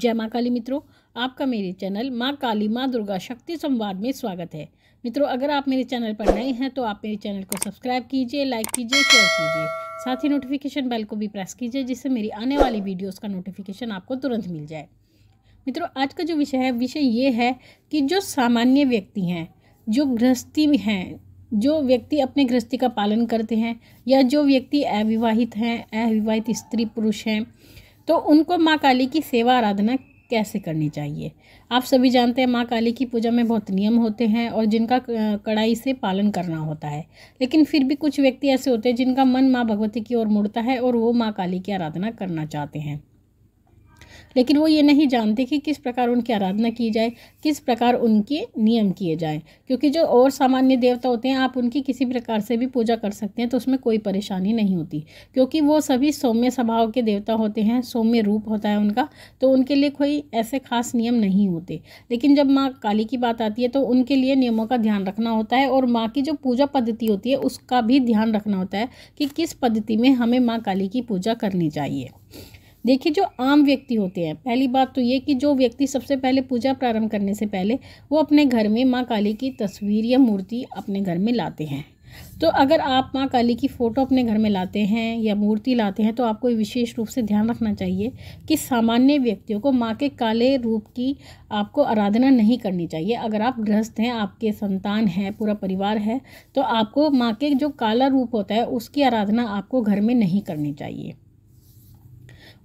जय माँ काली मित्रों आपका मेरे चैनल माँ काली माँ दुर्गा शक्ति संवाद में स्वागत है मित्रों अगर आप मेरे चैनल पर नए हैं तो आप मेरे चैनल को सब्सक्राइब कीजिए लाइक कीजिए शेयर कीजिए साथ ही नोटिफिकेशन बेल को भी प्रेस कीजिए जिससे मेरी आने वाली वीडियोस का नोटिफिकेशन आपको तुरंत मिल जाए मित्रों आज का जो विषय है विषय ये है कि जो सामान्य व्यक्ति हैं जो गृहस्थी हैं जो व्यक्ति अपने गृहस्थी का पालन करते हैं या जो व्यक्ति अविवाहित हैं अविवाहित स्त्री पुरुष हैं तो उनको माँ काली की सेवा आराधना कैसे करनी चाहिए आप सभी जानते हैं माँ काली की पूजा में बहुत नियम होते हैं और जिनका कड़ाई से पालन करना होता है लेकिन फिर भी कुछ व्यक्ति ऐसे होते हैं जिनका मन माँ भगवती की ओर मुड़ता है और वो माँ काली की आराधना करना चाहते हैं लेकिन वो ये नहीं जानते कि किस प्रकार उनकी आराधना की जाए किस प्रकार उनके नियम किए जाएँ क्योंकि जो और सामान्य देवता होते हैं आप उनकी किसी प्रकार से भी पूजा कर सकते हैं तो उसमें कोई परेशानी नहीं होती क्योंकि वो सभी सौम्य स्वभाव के देवता होते हैं सौम्य रूप होता है उनका तो उनके लिए कोई ऐसे खास नियम नहीं होते लेकिन जब माँ काली की बात आती है तो उनके लिए नियमों का ध्यान रखना होता है और माँ की जो पूजा पद्धति होती है उसका भी ध्यान रखना होता है कि किस पद्धति में हमें माँ काली की पूजा करनी चाहिए देखिए जो आम व्यक्ति होते हैं पहली बात तो ये कि जो व्यक्ति सबसे पहले पूजा प्रारंभ करने से पहले वो अपने घर में माँ काली की तस्वीर या मूर्ति अपने घर में लाते हैं तो अगर आप माँ काली की फ़ोटो अपने घर में लाते हैं या मूर्ति लाते हैं तो आपको विशेष रूप से ध्यान रखना चाहिए कि सामान्य व्यक्तियों को माँ के काले रूप की आपको आराधना नहीं करनी चाहिए अगर आप गृहस्थ हैं आपके संतान हैं पूरा परिवार है तो आपको माँ के जो काला रूप होता है उसकी आराधना आपको घर में नहीं करनी चाहिए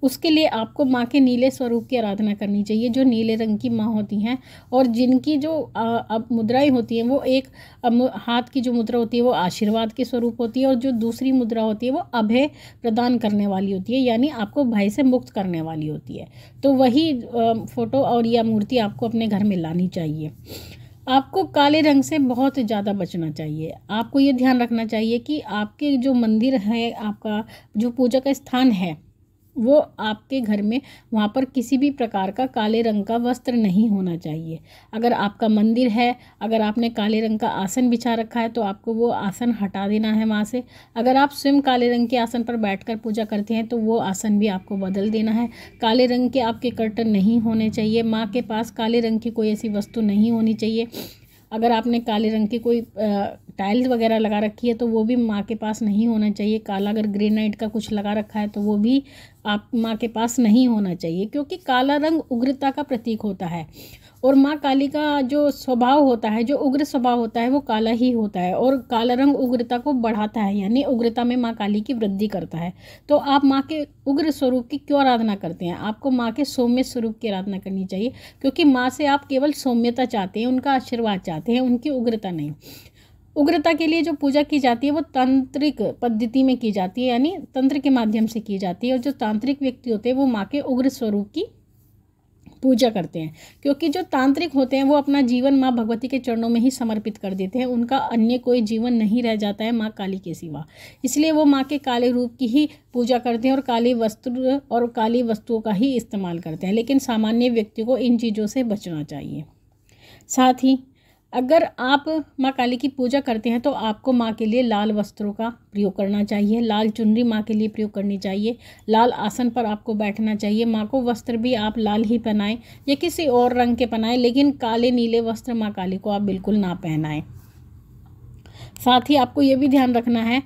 उसके लिए आपको माँ के नीले स्वरूप की आराधना करनी चाहिए जो नीले रंग की माँ होती हैं और जिनकी जो अब मुद्राएं होती हैं वो एक हाथ की जो मुद्रा होती है वो आशीर्वाद के स्वरूप होती है और जो दूसरी मुद्रा होती है वो अभय प्रदान करने वाली होती है यानी आपको भय से मुक्त करने वाली होती है तो वही फ़ोटो और या मूर्ति आपको अपने घर में लानी चाहिए आपको काले रंग से बहुत ज़्यादा बचना चाहिए आपको ये ध्यान रखना चाहिए कि आपके जो मंदिर है आपका जो पूजा का स्थान है वो आपके घर में वहाँ पर किसी भी प्रकार का काले रंग का वस्त्र नहीं होना चाहिए अगर आपका मंदिर है अगर आपने काले रंग का आसन बिछा रखा है तो आपको वो आसन हटा देना है वहाँ से अगर आप स्वयं काले रंग के आसन पर बैठकर पूजा करते हैं तो वो आसन भी आपको बदल देना है काले रंग के आपके कर्टन नहीं होने चाहिए माँ के पास काले रंग की कोई ऐसी वस्तु नहीं होनी चाहिए अगर आपने काले रंग की कोई टाइल्स वगैरह लगा रखी है तो वो भी माँ के पास नहीं होना चाहिए काला अगर ग्रेनाइट का कुछ लगा रखा है तो वो भी आप माँ के पास नहीं होना चाहिए क्योंकि काला रंग उग्रता का प्रतीक होता है और माँ काली का जो स्वभाव होता है जो उग्र स्वभाव होता है वो काला ही होता है और काला रंग उग्रता को बढ़ाता है यानी उग्रता में माँ काली की वृद्धि करता है तो आप माँ के उग्र स्वरूप की क्यों आराधना करते हैं आपको माँ के सौम्य स्वरूप की आराधना करनी चाहिए क्योंकि माँ से आप केवल सौम्यता चाहते हैं उनका आशीर्वाद चाहते हैं उनकी उग्रता नहीं उग्रता के लिए जो पूजा की जाती है वो तांत्रिक पद्धति में की जाती है यानी तंत्र के माध्यम से की जाती है और जो तांत्रिक व्यक्ति होते हैं वो माँ के उग्र स्वरूप की पूजा करते हैं क्योंकि जो तांत्रिक होते हैं वो अपना जीवन माँ भगवती के चरणों में ही समर्पित कर देते हैं उनका अन्य कोई जीवन नहीं रह जाता है माँ काली के सिवा इसलिए वो माँ के काले रूप की ही पूजा करते हैं और काली वस्त्र और काली वस्तुओं का ही इस्तेमाल करते हैं लेकिन सामान्य व्यक्ति को इन चीज़ों से बचना चाहिए साथ ही अगर आप माँ काली की पूजा करते हैं तो आपको माँ के लिए लाल वस्त्रों का प्रयोग करना चाहिए लाल चुनरी माँ के लिए प्रयोग करनी चाहिए लाल आसन पर आपको बैठना चाहिए माँ को वस्त्र भी आप लाल ही पहनाएं या किसी और रंग के पहनाएं लेकिन काले नीले वस्त्र माँ काली को आप बिल्कुल ना पहनाएं साथ ही आपको ये भी ध्यान रखना है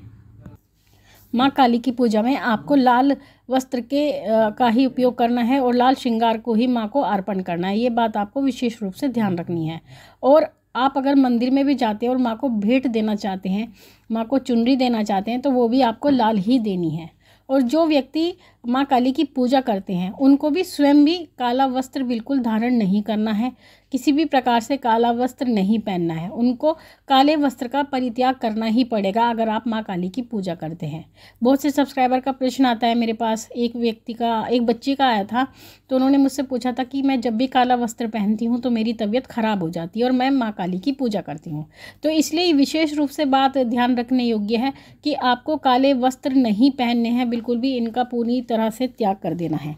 माँ काली की पूजा में आपको लाल वस्त्र के का ही उपयोग करना है और लाल श्रृंगार को ही माँ को अर्पण करना है ये बात आपको विशेष रूप से ध्यान रखनी है और आप अगर मंदिर में भी जाते हैं और माँ को भेंट देना चाहते हैं माँ को चुनरी देना चाहते हैं तो वो भी आपको लाल ही देनी है और जो व्यक्ति माँ काली की पूजा करते हैं उनको भी स्वयं भी काला वस्त्र बिल्कुल धारण नहीं करना है किसी भी प्रकार से काला वस्त्र नहीं पहनना है उनको काले वस्त्र का परित्याग करना ही पड़ेगा अगर आप माँ काली की पूजा करते हैं बहुत से सब्सक्राइबर का प्रश्न आता है मेरे पास एक व्यक्ति का एक बच्चे का आया था तो उन्होंने मुझसे पूछा था कि मैं जब भी काला वस्त्र पहनती हूँ तो मेरी तबीयत ख़राब हो जाती है और मैं माँ काली की पूजा करती हूँ तो इसलिए विशेष रूप से बात ध्यान रखने योग्य है कि आपको काले वस्त्र नहीं पहनने हैं बिल्कुल भी इनका पूरी तरह से त्याग कर देना है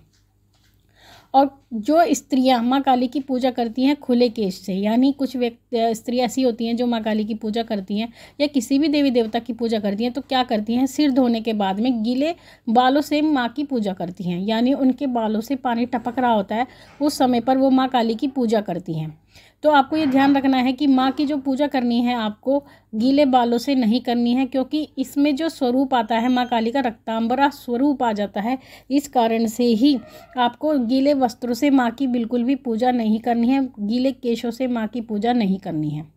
और जो स्त्रियां माँ काली की पूजा करती हैं खुले केश से यानी कुछ व्यक्ति स्त्री ऐसी होती हैं जो माँ काली की पूजा करती हैं या किसी भी देवी देवता की पूजा करती हैं तो क्या करती हैं सिर धोने के बाद में गीले बालों से माँ की पूजा करती हैं यानी उनके बालों से पानी टपक रहा होता है उस समय पर वो माँ काली की पूजा करती हैं तो आपको ये ध्यान रखना है कि माँ की जो पूजा करनी है आपको गीले बालों से नहीं करनी है क्योंकि इसमें जो स्वरूप आता है माँ काली का रक्तांबरा स्वरूप आ जाता है इस कारण से ही आपको गीले वस्त्रों से माँ की बिल्कुल भी पूजा नहीं करनी है गीले केशों से माँ की पूजा नहीं करनी है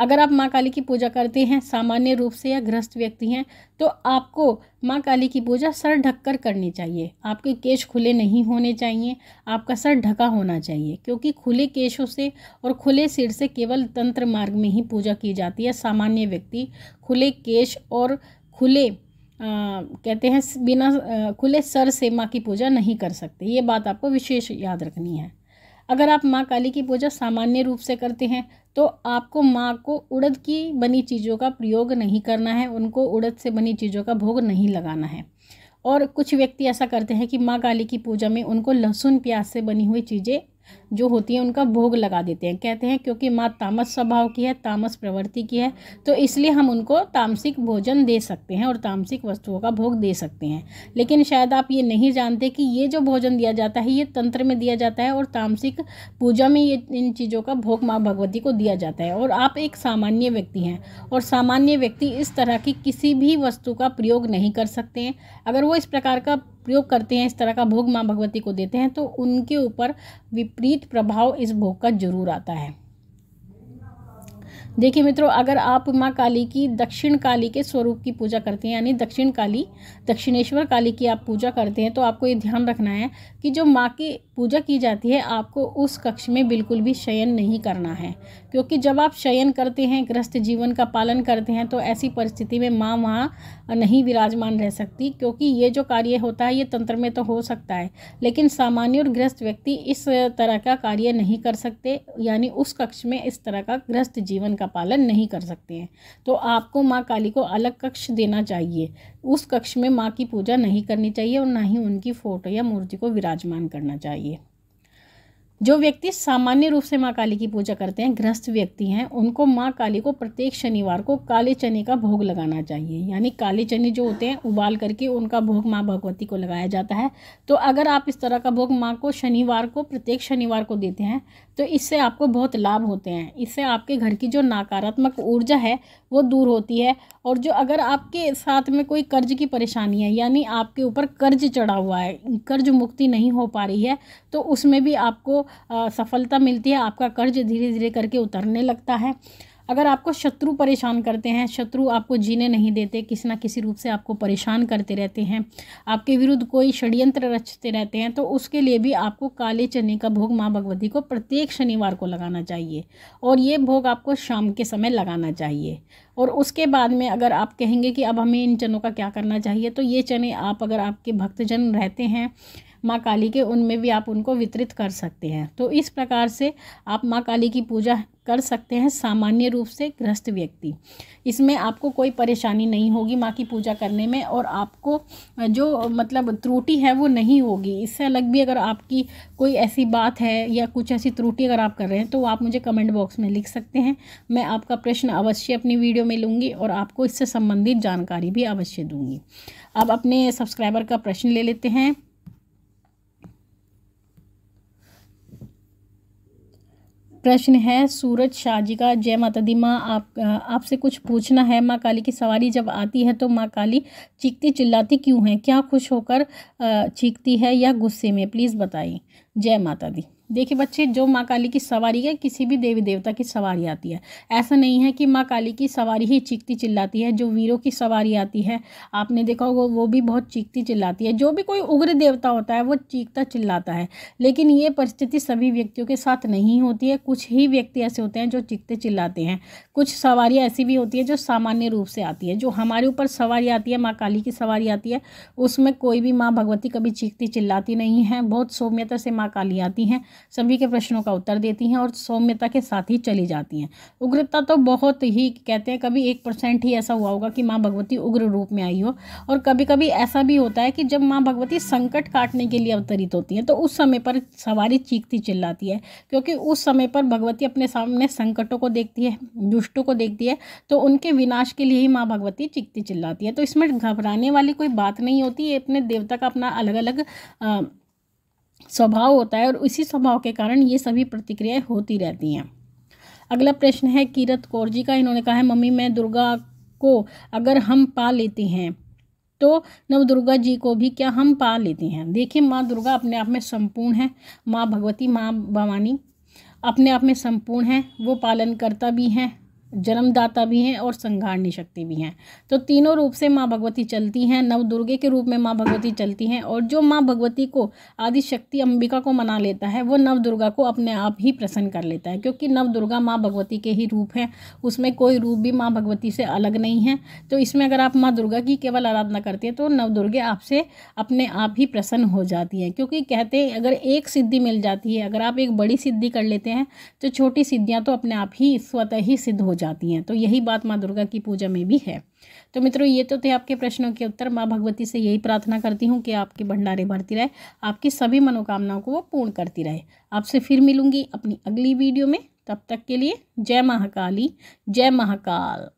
अगर आप माँ काली की पूजा करते हैं सामान्य रूप से या ग्रस्त व्यक्ति हैं तो आपको माँ काली की पूजा सर ढककर करनी चाहिए आपके केश खुले नहीं होने चाहिए आपका सर ढका होना चाहिए क्योंकि खुले केशों से और खुले सिर से केवल तंत्र मार्ग में ही पूजा की जाती है सामान्य व्यक्ति खुले केश और खुले आ, कहते हैं बिना खुले सर से माँ की पूजा नहीं कर सकते ये बात आपको विशेष याद रखनी है अगर आप माँ काली की पूजा सामान्य रूप से करते हैं तो आपको माँ को उड़द की बनी चीज़ों का प्रयोग नहीं करना है उनको उड़द से बनी चीज़ों का भोग नहीं लगाना है और कुछ व्यक्ति ऐसा करते हैं कि माँ काली की पूजा में उनको लहसुन प्याज से बनी हुई चीज़ें जो होती है उनका भोग लगा देते हैं कहते हैं क्योंकि माँ तामस स्वभाव की है तामस प्रवृत्ति की है तो इसलिए हम उनको तामसिक भोजन दे सकते हैं और तामसिक वस्तुओं का भोग दे सकते हैं लेकिन शायद आप ये नहीं जानते कि ये जो भोजन दिया जाता है ये तंत्र में दिया जाता है और तामसिक पूजा में ये इन चीज़ों का भोग माँ भगवती को दिया जाता है और आप एक सामान्य व्यक्ति हैं और सामान्य व्यक्ति इस तरह की किसी भी वस्तु का प्रयोग नहीं कर सकते हैं अगर वो इस प्रकार का प्रयोग करते हैं इस तरह का भोग माँ भगवती को देते हैं तो उनके ऊपर विपरीत प्रभाव इस भोग का जरूर आता है देखिए मित्रों अगर आप माँ काली की दक्षिण काली के स्वरूप की पूजा करते हैं यानी दक्षिण काली दक्षिणेश्वर काली की आप पूजा करते हैं तो आपको ये ध्यान रखना है कि जो माँ की पूजा की जाती है आपको उस कक्ष में बिल्कुल भी शयन नहीं करना है क्योंकि जब आप शयन करते हैं ग्रस्त जीवन का पालन करते हैं तो ऐसी परिस्थिति में माँ वहाँ नहीं विराजमान रह सकती क्योंकि ये जो कार्य होता है ये तंत्र में तो हो सकता है लेकिन सामान्य और ग्रस्त व्यक्ति इस तरह का कार्य नहीं कर सकते यानी उस कक्ष में इस तरह का ग्रस्त जीवन का का पालन नहीं कर सकते हैं तो आपको माँ काली को अलग कक्ष देना चाहिए उस कक्ष में माँ की पूजा नहीं करनी चाहिए और ना ही उनकी फ़ोटो या मूर्ति को विराजमान करना चाहिए जो व्यक्ति सामान्य रूप से माँ काली की पूजा करते हैं गृहस्थ व्यक्ति हैं उनको माँ काली को प्रत्येक शनिवार को काले चने का भोग लगाना चाहिए यानी काले चने जो होते हैं उबाल करके उनका भोग माँ भगवती को लगाया जाता है तो अगर आप इस तरह का भोग माँ को शनिवार को प्रत्येक शनिवार को देते हैं तो इससे आपको बहुत लाभ होते हैं इससे आपके घर की जो नकारात्मक ऊर्जा है वो दूर होती है और जो अगर आपके साथ में कोई कर्ज की परेशानी है यानी आपके ऊपर कर्ज चढ़ा हुआ है कर्ज मुक्ति नहीं हो पा रही है तो उसमें भी आपको सफलता मिलती है आपका कर्ज धीरे धीरे करके उतरने लगता है अगर आपको शत्रु परेशान करते हैं शत्रु आपको जीने नहीं देते किसी ना किसी रूप से आपको परेशान करते रहते हैं आपके विरुद्ध कोई षड्यंत्र रचते रहते हैं तो उसके लिए भी आपको काले चने का भोग माँ भगवती को प्रत्येक शनिवार को लगाना चाहिए और ये भोग आपको शाम के समय लगाना चाहिए और उसके बाद में अगर आप कहेंगे कि अब हमें इन चनों का क्या करना चाहिए तो ये चने आप अगर आपके भक्तजन रहते हैं माँ काली के उनमें भी आप उनको वितरित कर सकते हैं तो इस प्रकार से आप माँ काली की पूजा कर सकते हैं सामान्य रूप से ग्रस्त व्यक्ति इसमें आपको कोई परेशानी नहीं होगी माँ की पूजा करने में और आपको जो मतलब त्रुटि है वो नहीं होगी इससे अलग भी अगर आपकी कोई ऐसी बात है या कुछ ऐसी त्रुटि अगर आप कर रहे हैं तो आप मुझे कमेंट बॉक्स में लिख सकते हैं मैं आपका प्रश्न अवश्य अपनी वीडियो में लूँगी और आपको इससे संबंधित जानकारी भी अवश्य दूँगी अब अपने सब्सक्राइबर का प्रश्न ले लेते हैं प्रश्न है सूरज शाह जी का जय माता दी माँ आप आपसे कुछ पूछना है माँ काली की सवारी जब आती है तो माँ काली चीखती चिल्लाती क्यों है क्या खुश होकर चीखती है या गुस्से में प्लीज़ बताइए जय माता दी देखिए बच्चे जो माँ काली की सवारी है किसी भी देवी देवता की सवारी आती है ऐसा नहीं है कि माँ काली की सवारी ही चीखती चिल्लाती है जो वीरों की सवारी आती है आपने देखा होगा वो भी बहुत चीखती चिल्लाती है जो भी कोई उग्र देवता होता है वो चीखता चिल्लाता है लेकिन ये परिस्थिति सभी व्यक्तियों के साथ नहीं होती है कुछ ही व्यक्ति ऐसे होते हैं जो चीखते चिल्लाते हैं कुछ सवारी ऐसी भी होती है जो सामान्य रूप से आती है जो हमारे ऊपर सवारी आती है माँ काली की सवारी आती है उसमें कोई भी माँ भगवती कभी चीखती चिल्लाती नहीं है बहुत सौम्यता से माँ काली आती हैं सभी के प्रश्नों का उत्तर देती हैं और सौम्यता के साथ ही चली जाती हैं उग्रता तो बहुत ही कहते हैं कभी एक परसेंट ही ऐसा हुआ होगा कि माँ भगवती उग्र रूप में आई हो और कभी कभी ऐसा भी होता है कि जब माँ भगवती संकट काटने के लिए अवतरित होती हैं तो उस समय पर सवारी चीखती चिल्लाती है क्योंकि उस समय पर भगवती अपने सामने संकटों को देखती है दुष्टों को देखती है तो उनके विनाश के लिए ही माँ भगवती चीखती चिल्लाती है तो इसमें घबराने वाली कोई बात नहीं होती ये अपने देवता का अपना अलग अलग स्वभाव होता है और इसी स्वभाव के कारण ये सभी प्रतिक्रियाएं होती रहती हैं अगला प्रश्न है कीरत कौर जी का इन्होंने कहा है मम्मी मैं दुर्गा को अगर हम पा लेते हैं तो नव दुर्गा जी को भी क्या हम पा लेते हैं देखिए माँ दुर्गा अपने आप में संपूर्ण है माँ भगवती माँ भवानी अपने आप में संपूर्ण है वो पालन करता भी हैं जन्मदाता भी हैं और संघारणी शक्ति भी हैं तो तीनों रूप से माँ भगवती चलती हैं नव दुर्गे के रूप में माँ भगवती चलती हैं और जो माँ भगवती को आदि शक्ति अंबिका को मना लेता है वो नव दुर्गा को अपने आप ही प्रसन्न कर लेता है क्योंकि नव दुर्गा माँ भगवती के ही रूप हैं उसमें कोई रूप भी माँ भगवती से अलग नहीं है तो इसमें अगर आप माँ दुर्गा की केवल आराधना करते हैं तो नव दुर्गे आपसे अपने आप ही प्रसन्न हो जाती हैं क्योंकि कहते हैं अगर एक सिद्धि मिल जाती है अगर आप एक बड़ी सिद्धि कर लेते हैं तो छोटी सिद्धियाँ तो अपने आप ही स्वतः ही सिद्ध हो जाती हैं तो यही बात माँ दुर्गा की पूजा में भी है तो मित्रों ये तो थे आपके प्रश्नों के उत्तर माँ भगवती से यही प्रार्थना करती हूँ कि आपके भंडारे भरती रहे आपकी सभी मनोकामनाओं को वो पूर्ण करती रहे आपसे फिर मिलूंगी अपनी अगली वीडियो में तब तक के लिए जय महाकाली जय महाकाल